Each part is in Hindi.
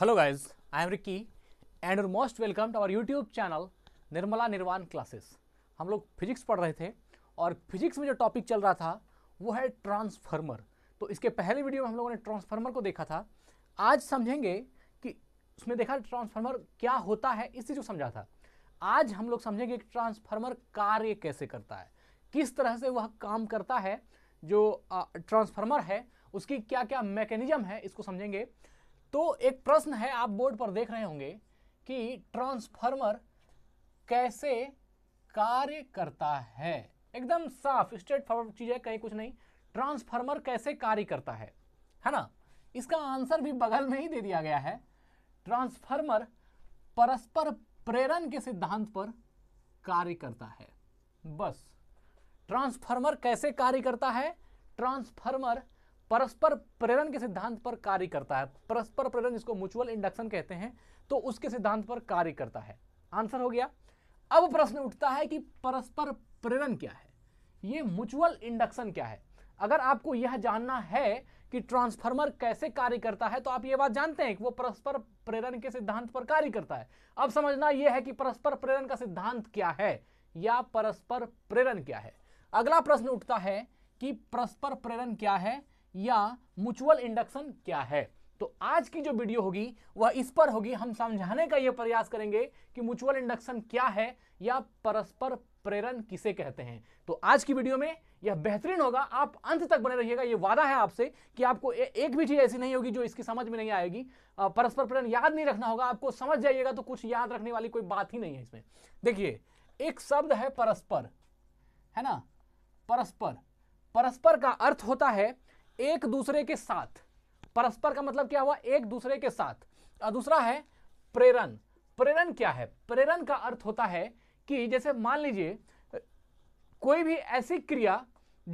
Hello guys, I am Ricky and you're most welcome to our YouTube channel Nirmala निर्वाण क्लासेस हम लोग फिजिक्स पढ़ रहे थे और फिजिक्स में जो टॉपिक चल रहा था वो है ट्रांसफार्मर तो इसके पहले वीडियो में हम लोगों ने ट्रांसफार्मर को देखा था आज समझेंगे कि उसमें देखा ट्रांसफार्मर क्या होता है इस चीज़ को समझा था आज हम लोग समझेंगे कि ट्रांसफार्मर कार्य कैसे करता है किस तरह से वह काम करता है जो ट्रांसफार्मर है उसकी क्या क्या मैकेनिज्म है इसको समझेंगे तो एक प्रश्न है आप बोर्ड पर देख रहे होंगे कि ट्रांसफार्मर कैसे कार्य करता है एकदम साफ स्ट्रेट फॉरवर्ड चीज़ है कहीं कुछ नहीं ट्रांसफार्मर कैसे कार्य करता है है ना इसका आंसर भी बगल में ही दे दिया गया है ट्रांसफार्मर परस्पर प्रेरण के सिद्धांत पर कार्य करता है बस ट्रांसफार्मर कैसे कार्य करता है ट्रांसफार्मर परस्पर प्रेरण के सिद्धांत पर कार्य करता है परस्पर प्रेरण जिसको म्यूचुअल इंडक्शन कहते हैं तो उसके सिद्धांत पर कार्य करता है आंसर हो गया अब प्रश्न उठता है कि परस्पर प्रेरण क्या है ये म्यूचुअल इंडक्शन क्या है अगर आपको यह जानना है कि ट्रांसफार्मर कैसे कार्य करता है तो आप ये बात जानते हैं कि वो परस्पर प्रेरण के सिद्धांत पर कार्य करता है अब समझना यह है कि परस्पर प्रेरण का सिद्धांत क्या है या परस्पर प्रेरण क्या है अगला प्रश्न उठता है कि परस्पर प्रेरण क्या है या म्यूचुअल इंडक्शन क्या है तो आज की जो वीडियो होगी वह इस पर होगी हम समझाने का यह प्रयास करेंगे कि म्यूचुअल इंडक्शन क्या है या परस्पर प्रेरण किसे कहते हैं तो आज की वीडियो में यह बेहतरीन होगा आप अंत तक बने रहिएगा यह वादा है आपसे कि आपको ए, एक भी चीज ऐसी नहीं होगी जो इसकी समझ में नहीं आएगी परस्पर प्रेरण याद नहीं रखना होगा आपको समझ जाइएगा तो कुछ याद रखने वाली कोई बात ही नहीं है इसमें देखिए एक शब्द है परस्पर है ना परस्पर परस्पर का अर्थ होता है एक दूसरे के साथ परस्पर का मतलब क्या हुआ एक दूसरे के साथ और दूसरा है प्रेरण प्रेरण क्या है प्रेरण का अर्थ होता है कि जैसे मान लीजिए कोई भी ऐसी क्रिया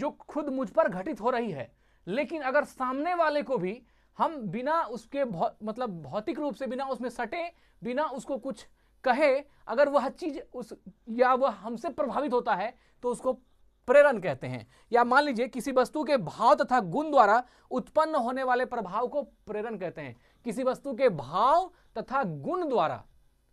जो खुद मुझ पर घटित हो रही है लेकिन अगर सामने वाले को भी हम बिना उसके भौ, मतलब भौतिक रूप से बिना उसमें सटे बिना उसको कुछ कहे अगर वह चीज़ उस या वह हमसे प्रभावित होता है तो उसको प्रेरण कहते हैं या मान लीजिए किसी वस्तु के भाव तथा गुण द्वारा उत्पन्न होने वाले प्रभाव को प्रेरण कहते हैं किसी वस्तु के भाव तथा गुण द्वारा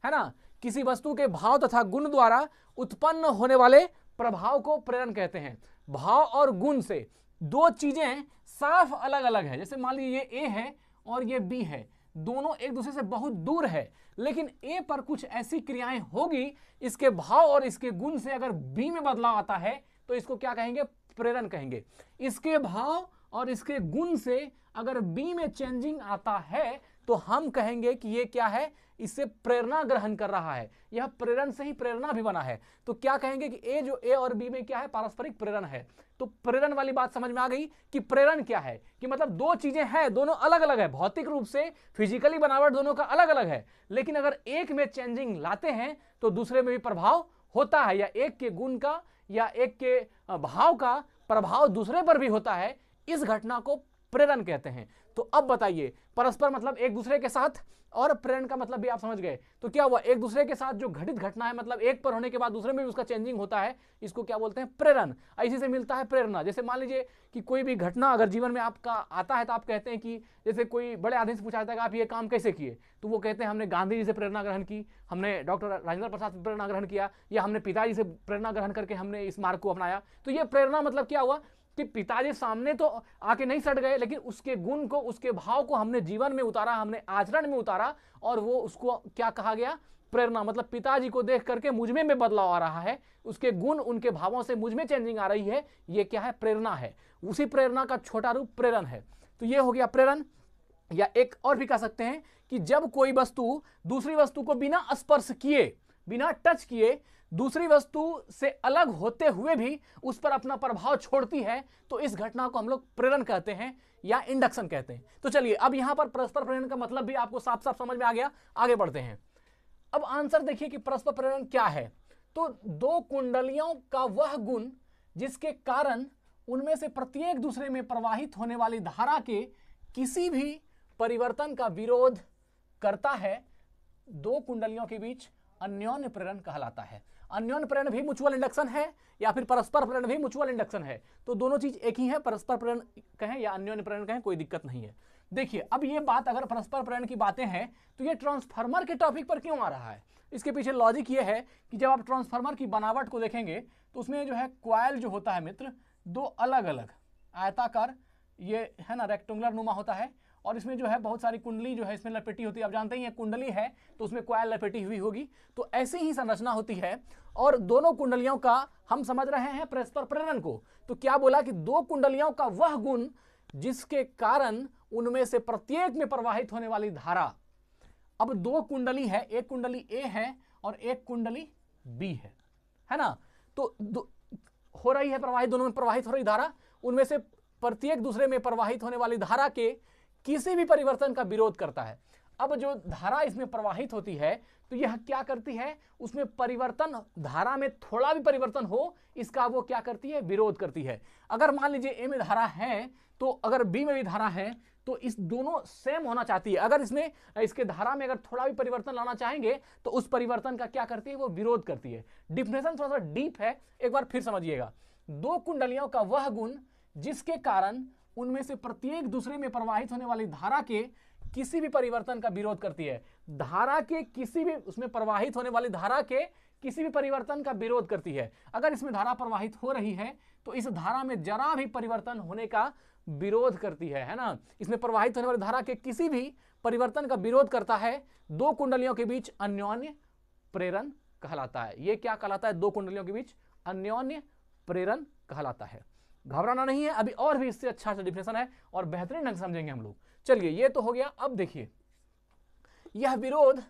है ना किसी वस्तु के भाव तथा गुण द्वारा उत्पन्न होने वाले प्रभाव को प्रेरण कहते हैं भाव और गुण से दो चीजें साफ अलग अलग है जैसे मान लीजिए ये ए है और ये बी है दोनों एक दूसरे से बहुत दूर है लेकिन ए पर कुछ ऐसी क्रियाएं होगी इसके भाव और इसके गुण से अगर बी में बदलाव आता है तो इसको क्या कहेंगे प्रेरण कहेंगे इसके भाव और इसके गुण से अगर बी में चेंजिंग आता है तो हम कहेंगे कि ये क्या है इससे प्रेरणा ग्रहण कर रहा है यह प्रेरण से ही प्रेरणा भी बना है तो क्या कहेंगे कि ए जो ए और बी में क्या है पारस्परिक प्रेरण है तो प्रेरण वाली बात समझ में आ गई कि प्रेरण क्या है कि मतलब दो चीजें हैं दोनों अलग अलग है भौतिक रूप से फिजिकली बनावट दोनों का अलग अलग है लेकिन अगर एक में चेंजिंग लाते हैं तो दूसरे में भी प्रभाव होता है या एक के गुण का या एक के भाव का प्रभाव दूसरे पर भी होता है इस घटना को प्रेरण कहते हैं तो अब बताइए परस्पर मतलब एक दूसरे के साथ और प्रेरण का मतलब भी आप समझ गए तो क्या हुआ एक दूसरे के साथ जो घटित घटना है मतलब एक पर होने के बाद दूसरे में भी उसका चेंजिंग होता है इसको क्या बोलते हैं प्रेरण इसी से मिलता है प्रेरणा जैसे मान लीजिए कि कोई भी घटना अगर जीवन में आपका आता है तो आप कहते हैं कि जैसे कोई बड़े आदमी से पूछा जाता है कि आप ये काम कैसे किए तो वो कहते हैं हमने गांधी जी से प्रेरणा ग्रहण की हमने डॉक्टर राजेंद्र प्रसाद से प्रेरणा ग्रहण किया या हमने पिताजी से प्रेरणा ग्रहण करके हमने इस मार्ग को अपनाया तो ये प्रेरणा मतलब क्या हुआ कि पिताजी सामने तो आके नहीं सट गए लेकिन उसके गुण को उसके भाव को हमने जीवन में उतारा हमने आचरण में उतारा और वो उसको क्या कहा गया प्रेरणा मतलब पिताजी को देख करके मुझमें में बदलाव आ रहा है उसके गुण उनके भावों से मुझमें चेंजिंग आ रही है ये क्या है प्रेरणा है उसी प्रेरणा का छोटा रूप प्रेरण है तो ये हो गया प्रेरण या एक और भी कह सकते हैं कि जब कोई वस्तु दूसरी वस्तु को बिना स्पर्श किए बिना टच किए दूसरी वस्तु से अलग होते हुए भी उस पर अपना प्रभाव छोड़ती है तो इस घटना को हम लोग प्रेरण कहते हैं या इंडक्शन कहते हैं तो चलिए अब यहां पर परस्पर प्रेरण का मतलब भी आपको साफ साफ समझ में आ गया आगे बढ़ते हैं अब आंसर देखिए कि परस्पर प्रेरण क्या है तो दो कुंडलियों का वह गुण जिसके कारण उनमें से प्रत्येक दूसरे में प्रवाहित होने वाली धारा के किसी भी परिवर्तन का विरोध करता है दो कुंडलियों के बीच अन्योन्य प्रेरण कहलाता है अन्योन प्रेरण भी म्यूचुअल इंडक्शन है या फिर परस्पर प्रेरण भी म्यूचुअल इंडक्शन है तो दोनों चीज एक ही है परस्पर प्रेरण कहें या अन्योन प्रेरण कहें कोई दिक्कत नहीं है देखिए अब ये बात अगर परस्पर प्रेरण की बातें हैं तो ये ट्रांसफार्मर के टॉपिक पर क्यों आ रहा है इसके पीछे लॉजिक ये है कि जब आप ट्रांसफार्मर की बनावट को देखेंगे तो उसमें जो है क्वाइल जो होता है मित्र दो अलग अलग आयताकार ये है ना रेक्टेंगुलर नुमा होता है और इसमें जो है बहुत सारी कुंडली जो है इसमें लपेटी होती है आप जानते हैं ये कुंडली है तो उसमें कोयल लपेटी हुई होगी तो ऐसी ही संरचना होती है और दोनों कुंडलियों का हम समझ रहे हैं परस्पर प्रेरण को तो क्या बोला कि दो कुंडलियों का वह गुण जिसके कारण उनमें से प्रत्येक में प्रवाहित होने वाली धारा अब दो कुंडली है एक कुंडली ए है और एक कुंडली बी है है ना तो हो रही है प्रवाहित दोनों में प्रवाहित हो रही धारा उनमें से प्रत्येक दूसरे में प्रवाहित होने वाली धारा के किसी भी परिवर्तन का विरोध करता है अब जो धारा इसमें प्रवाहित होती है तो यह क्या करती है उसमें परिवर्तन धारा में थोड़ा भी परिवर्तन हो इसका वो क्या करती है विरोध करती है अगर मान लीजिए ए में धारा है तो अगर बी में भी धारा है तो इस दोनों सेम होना चाहती है अगर इसमें इसके धारा में अगर थोड़ा भी परिवर्तन लाना चाहेंगे तो उस परिवर्तन का क्या करती है वो विरोध करती है डिफिनेशन थोड़ा सा डीप है एक बार फिर समझिएगा दो कुंडलियों का वह गुण जिसके कारण उनमें से प्रत्येक दूसरे में प्रवाहित होने वाली धारा के किसी भी परिवर्तन का विरोध करती है धारा के किसी भी उसमें प्रवाहित होने वाली धारा के किसी भी परिवर्तन का विरोध करती है अगर इसमें धारा प्रवाहित हो रही है तो इस धारा में जरा भी परिवर्तन होने का विरोध करती है है ना इसमें प्रवाहित होने वाली धारा के किसी भी परिवर्तन का विरोध करता है दो कुंडलियों के बीच अन्योन्य प्रेरण कहलाता है ये क्या कहलाता है दो कुंडलियों के बीच अन्योन्य प्रेरण कहलाता है घबराना नहीं है अभी और भी इससे अच्छा अच्छा डिफिनेशन है और बेहतरीन ढंग समझेंगे हम लोग चलिए ये तो हो गया अब देखिए यह विरोध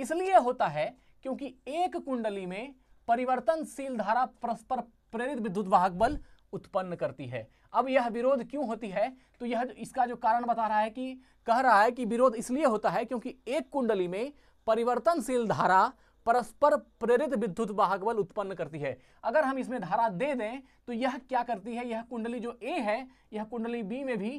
इसलिए होता है क्योंकि एक कुंडली में परिवर्तनशील धारा परस्पर प्रेरित विद्युत वाहक बल उत्पन्न करती है अब यह विरोध क्यों होती है तो यह इसका जो कारण बता रहा है कि कह रहा है कि विरोध इसलिए होता है क्योंकि एक कुंडली में परिवर्तनशील धारा परस्पर प्रेरित विद्युत वाहक बल उत्पन्न करती है अगर हम इसमें धारा दे दें तो यह क्या करती है यह कुंडली जो ए है यह कुंडली बी में भी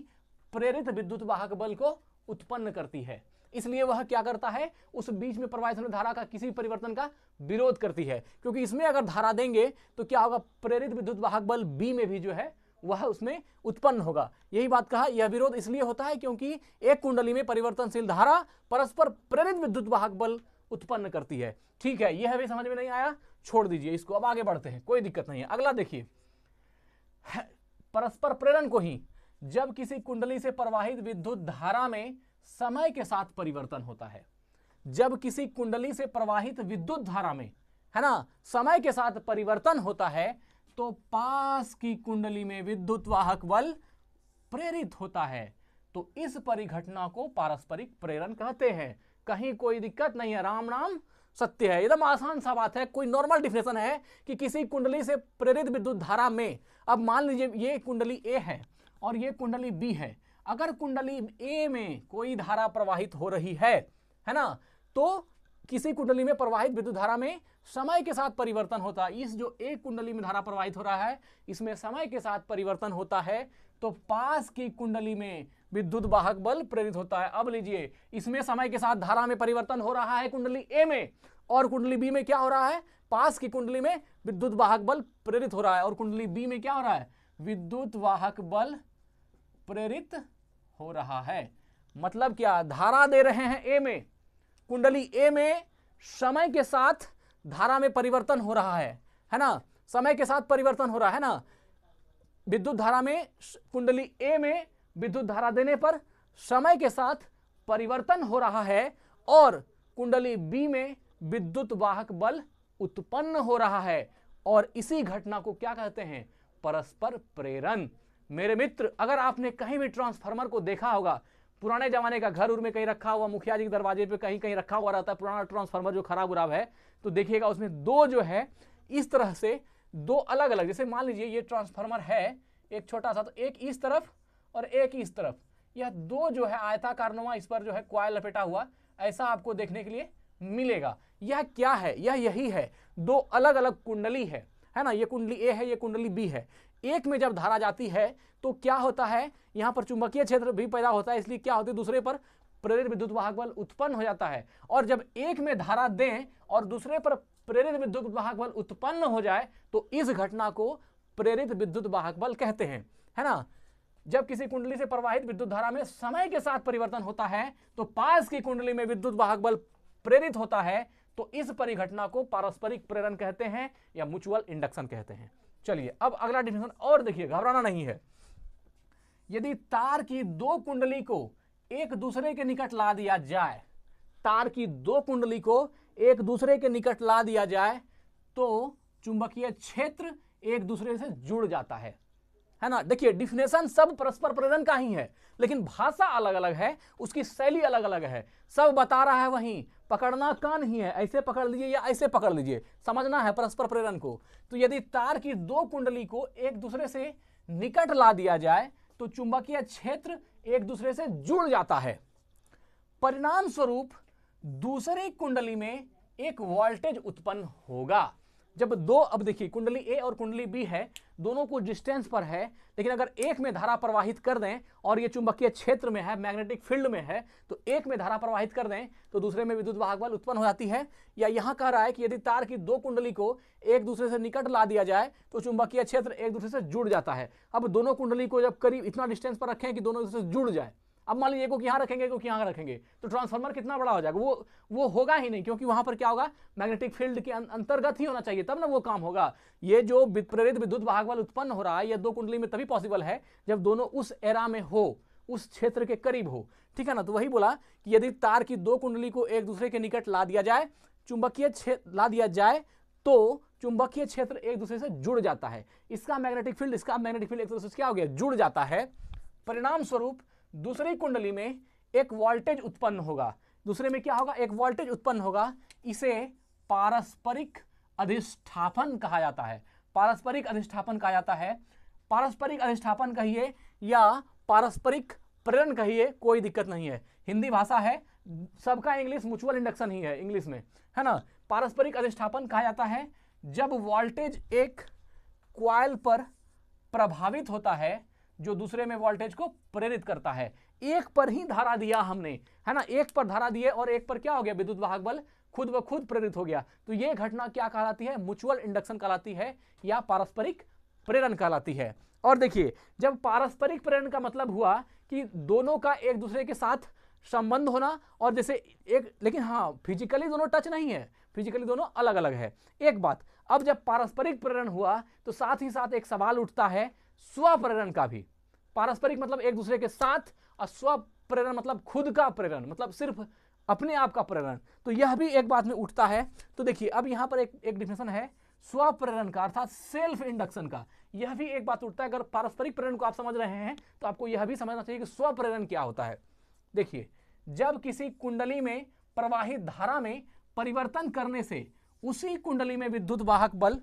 प्रेरित विद्युत वाहक बल को उत्पन्न करती है इसलिए वह क्या करता है उस बीच में प्रवाहित होने धारा का किसी परिवर्तन का विरोध करती है क्योंकि इसमें अगर धारा देंगे तो क्या होगा प्रेरित विद्युत वाहक बल बी में भी जो है वह उसमें उत्पन्न होगा यही बात कहा यह विरोध इसलिए होता है क्योंकि एक कुंडली में परिवर्तनशील धारा परस्पर प्रेरित विद्युत वाहक बल उत्पन्न करती है ठीक है यह हमें समझ में नहीं आया छोड़ दीजिए इसको अब आगे बढ़ते हैं कोई दिक्कत नहीं है अगला देखिए परस्पर प्रेरण को ही जब किसी कुंडली से प्रवाहित विद्युत धारा में समय के साथ परिवर्तन होता है जब किसी कुंडली से प्रवाहित विद्युत धारा में है ना समय के साथ परिवर्तन होता है तो पास की कुंडली में विद्युत वाहक बल प्रेरित होता है तो इस परिघटना को पारस्परिक प्रेरण कहते हैं कहीं कोई दिक्कत नहीं है राम राम सत्य है एकदम आसान सा बात है कोई नॉर्मल डिफिनेशन है कि किसी कुंडली से प्रेरित विद्युत धारा में अब मान लीजिए ये कुंडली ए है और ये कुंडली बी है अगर कुंडली ए में कोई धारा प्रवाहित हो रही है है ना तो किसी कुंडली में प्रवाहित विद्युत धारा में समय के साथ परिवर्तन होता है इस जो एक कुंडली में धारा प्रवाहित हो रहा है इसमें समय के साथ परिवर्तन होता है तो पास की कुंडली में विद्युत वाहक बल प्रेरित होता है अब लीजिए इसमें समय के साथ धारा में परिवर्तन हो रहा है कुंडली ए में और कुंडली बी में क्या हो रहा है पास की कुंडली में विद्युत वाहक बल प्रेरित हो रहा है और कुंडली बी में क्या हो रहा है विद्युत वाहक बल प्रेरित हो रहा है मतलब क्या धारा दे रहे हैं ए में कुंडली ए में समय के साथ धारा में परिवर्तन हो रहा है है ना समय के साथ परिवर्तन हो रहा है ना विद्युत धारा में कुंडली ए में विद्युत धारा देने पर समय के साथ परिवर्तन हो रहा है और कुंडली बी में विद्युत वाहक बल उत्पन्न हो रहा है और इसी घटना को क्या कहते हैं परस्पर प्रेरण मेरे मित्र अगर आपने कहीं भी ट्रांसफार्मर को देखा होगा पुराने जमाने का घर उर में कहीं रखा हुआ मुखिया जी के दरवाजे पे कहीं कहीं रखा हुआ रहता है पुराना ट्रांसफार्मर जो खराब उराब है तो देखिएगा उसमें दो जो है इस तरह से दो अलग अलग जैसे मान लीजिए ये ट्रांसफार्मर है एक छोटा सा तो एक इस तरफ और एक इस तरफ यह दो जो है आयताकार नुमा इस पर जो है क्वाय लपेटा हुआ ऐसा आपको देखने के लिए मिलेगा यह क्या है यह यही है दो अलग अलग कुंडली है है ना ये कुंडली ए है ये कुंडली बी है एक में जब धारा जाती है तो क्या होता है यहाँ पर चुंबकीय क्षेत्र भी पैदा होता है इसलिए क्या होती है दूसरे पर प्रेरित विद्युत वाहक बल उत्पन्न हो जाता है और जब एक में धारा दें और दूसरे पर प्रेरित विद्युत वाहक बल उत्पन्न हो जाए तो इस घटना को प्रेरित विद्युत वाहक बल कहते हैं है ना जब किसी कुंडली से प्रवाहित विद्युत धारा में समय के साथ परिवर्तन होता है तो पास की कुंडली में विद्युत वाहक बल प्रेरित होता है तो इस परिघटना को पारस्परिक प्रेरण कहते हैं या म्यूचुअल इंडक्शन कहते हैं चलिए अब अगला डिफिनेशन और देखिए घबराना नहीं है यदि तार की दो कुंडली को एक दूसरे के निकट ला दिया जाए तार की दो कुंडली को एक दूसरे के निकट ला दिया जाए तो चुंबकीय क्षेत्र एक दूसरे से जुड़ जाता है है ना देखिए डिफिनेशन सब परस्पर प्रेरण का ही है लेकिन भाषा अलग अलग है उसकी शैली अलग अलग है सब बता रहा है वहीं पकड़ना कान ही है ऐसे पकड़ लीजिए या ऐसे पकड़ लीजिए समझना है परस्पर प्रेरण को तो यदि तार की दो कुंडली को एक दूसरे से निकट ला दिया जाए तो चुंबकीय क्षेत्र एक दूसरे से जुड़ जाता है परिणाम स्वरूप दूसरी कुंडली में एक वोल्टेज उत्पन्न होगा जब दो अब देखिए कुंडली ए और कुंडली बी है दोनों को डिस्टेंस पर है लेकिन अगर एक में धारा प्रवाहित कर दें और ये चुंबकीय क्षेत्र में है मैग्नेटिक फील्ड में है तो एक में धारा प्रवाहित कर दें तो दूसरे में विद्युत वाहक बल उत्पन्न हो जाती है या यहाँ कह रहा है कि यदि तार की दो कुंडली को एक दूसरे से निकट ला दिया जाए तो चुंबकीय क्षेत्र एक दूसरे से जुड़ जाता है अब दोनों कुंडली को जब करीब इतना डिस्टेंस पर रखें कि दोनों एक दूसरे से जुड़ जाए अब मान लीजिए एक को यहाँ रखेंगे एक को यहाँ रखेंगे तो ट्रांसफार्मर कितना बड़ा हो जाएगा वो वो होगा ही नहीं क्योंकि वहाँ पर क्या होगा मैग्नेटिक फील्ड के अं, अंतर्गत ही होना चाहिए तब ना वो काम होगा ये जो प्रेरित विद्युत वाहक उत्पन्न हो रहा है यह दो कुंडली में तभी पॉसिबल है जब दोनों उस एरा में हो उस क्षेत्र के करीब हो ठीक है ना तो वही बोला कि यदि तार की दो कुंडली को एक दूसरे के निकट ला दिया जाए चुंबकीय ला दिया जाए तो चुंबकीय क्षेत्र एक दूसरे से जुड़ जाता है इसका मैग्नेटिक फील्ड इसका मैग्नेटिक फील्ड एक दूसरे से क्या हो गया जुड़ जाता है परिणाम स्वरूप दूसरी कुंडली में एक वोल्टेज उत्पन्न होगा दूसरे में क्या होगा एक वोल्टेज उत्पन्न होगा इसे पारस्परिक अधिष्ठापन कहा जाता है पारस्परिक अधिष्ठापन कहा जाता है पारस्परिक अधिष्ठापन कहिए या पारस्परिक प्रेरण कहिए कोई दिक्कत नहीं है हिंदी भाषा है सबका इंग्लिश म्यूचुअल इंडक्शन ही है इंग्लिश में है ना पारस्परिक अधिष्ठापन कहा जाता है जब वोल्टेज एक क्वाइल पर प्रभावित होता है जो दूसरे में वोल्टेज को प्रेरित करता है एक पर ही धारा दिया हमने है ना एक पर धारा दिए और एक पर क्या हो गया विद्युत वाहक बल खुद ब खुद प्रेरित हो गया तो यह घटना क्या कहलाती है म्यूचुअल इंडक्शन कहलाती है या पारस्परिक प्रेरण कहलाती है और देखिए जब पारस्परिक प्रेरण का मतलब हुआ कि दोनों का एक दूसरे के साथ संबंध होना और जैसे एक लेकिन हाँ फिजिकली दोनों टच नहीं है फिजिकली दोनों अलग अलग है एक बात अब जब पारस्परिक प्रेरण हुआ तो साथ ही साथ एक सवाल उठता है स्वप्रेरण का भी पारस्परिक मतलब एक दूसरे के साथ और स्वप्रेरण मतलब खुद का प्रेरण मतलब सिर्फ अपने आप का प्रेरण तो यह भी एक बात में उठता है तो देखिए अब यहाँ पर एक एक डिफिनेशन है स्वप्रेरण का अर्थात सेल्फ इंडक्शन का यह भी एक बात उठता है अगर पारस्परिक प्रेरण को आप समझ रहे हैं तो आपको यह भी समझना चाहिए कि स्वप्रेरण क्या होता है देखिए जब किसी कुंडली में प्रवाहित धारा में परिवर्तन करने से उसी कुंडली में विद्युत वाहक बल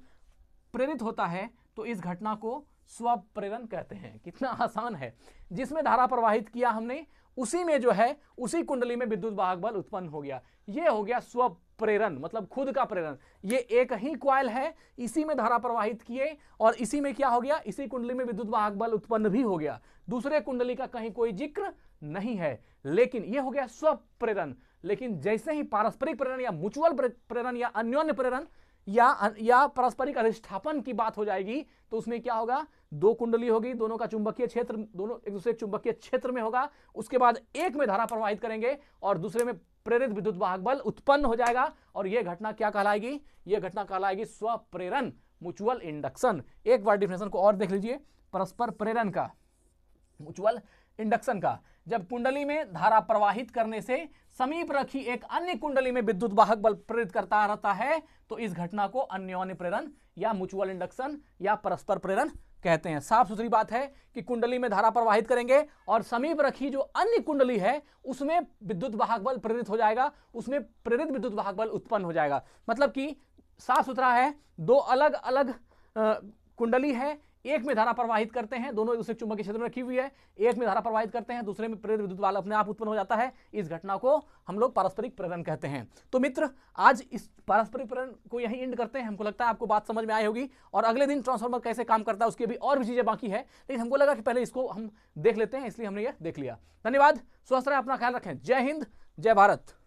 प्रेरित होता है तो इस घटना को स्वप्रेरण कहते हैं कितना आसान है जिसमें धारा प्रवाहित किया हमने उसी में जो है उसी कुंडली में विद्युत वाहक बल उत्पन्न हो गया ये हो गया स्वप्रेरण मतलब खुद का प्रेरण ये एक ही क्वाइल है इसी में धारा प्रवाहित किए और इसी में क्या हो गया इसी कुंडली में विद्युत वाहक बल उत्पन्न भी हो गया दूसरे कुंडली का कहीं कोई जिक्र नहीं है लेकिन यह हो गया स्वप्रेरण लेकिन जैसे ही पारस्परिक प्रेरण या म्यूचुअल प्रेरण या अन्योन्य प्रेरण या या पारस्परिक अधिष्ठापन की बात हो जाएगी तो उसमें क्या होगा दो कुंडली होगी दोनों का चुंबकीय क्षेत्र दोनों एक दूसरे चुंबकीय क्षेत्र में होगा उसके बाद एक में धारा प्रवाहित करेंगे और दूसरे में प्रेरित विद्युत वाहक बल उत्पन्न हो जाएगा और यह घटना क्या कहलाएगी यह घटना कहलाएगी स्वप्रेरण म्यूचुअल इंडक्शन एक बार डिफिनेशन को और देख लीजिए परस्पर प्रेरण का म्यूचुअल इंडक्शन का जब कुंडली में धारा प्रवाहित करने से समीप रखी एक अन्य कुंडली में विद्युत वाहक बल प्रेरित करता रहता है तो इस घटना को अन्योन्य प्रेरण या म्यूचुअल इंडक्शन या परस्पर प्रेरण कहते हैं साफ सुथरी बात है कि कुंडली में धारा प्रवाहित करेंगे और समीप रखी जो अन्य कुंडली है उसमें विद्युत वाहक बल प्रेरित हो जाएगा उसमें प्रेरित विद्युत वाहक बल उत्पन्न हो जाएगा मतलब कि साफ सुथरा है दो अलग अलग कुंडली है एक में धारा प्रवाहित करते हैं दोनों दूसरे के क्षेत्र में रखी हुई है एक में धारा प्रवाहित करते हैं दूसरे में प्रेरित विद्युत वाला अपने आप उत्पन्न हो जाता है इस घटना को हम लोग पारस्परिक प्रेरण कहते हैं तो मित्र आज इस पारस्परिक प्रेरण को यही एंड करते हैं हमको लगता है आपको बात समझ में आई होगी और अगले दिन ट्रांसफॉर्मर कैसे काम करता है उसकी अभी और भी चीज़ें बाकी है लेकिन हमको लगा कि पहले इसको हम देख लेते हैं इसलिए हमने यह देख लिया धन्यवाद स्वस्थ रहे अपना ख्याल रखें जय हिंद जय भारत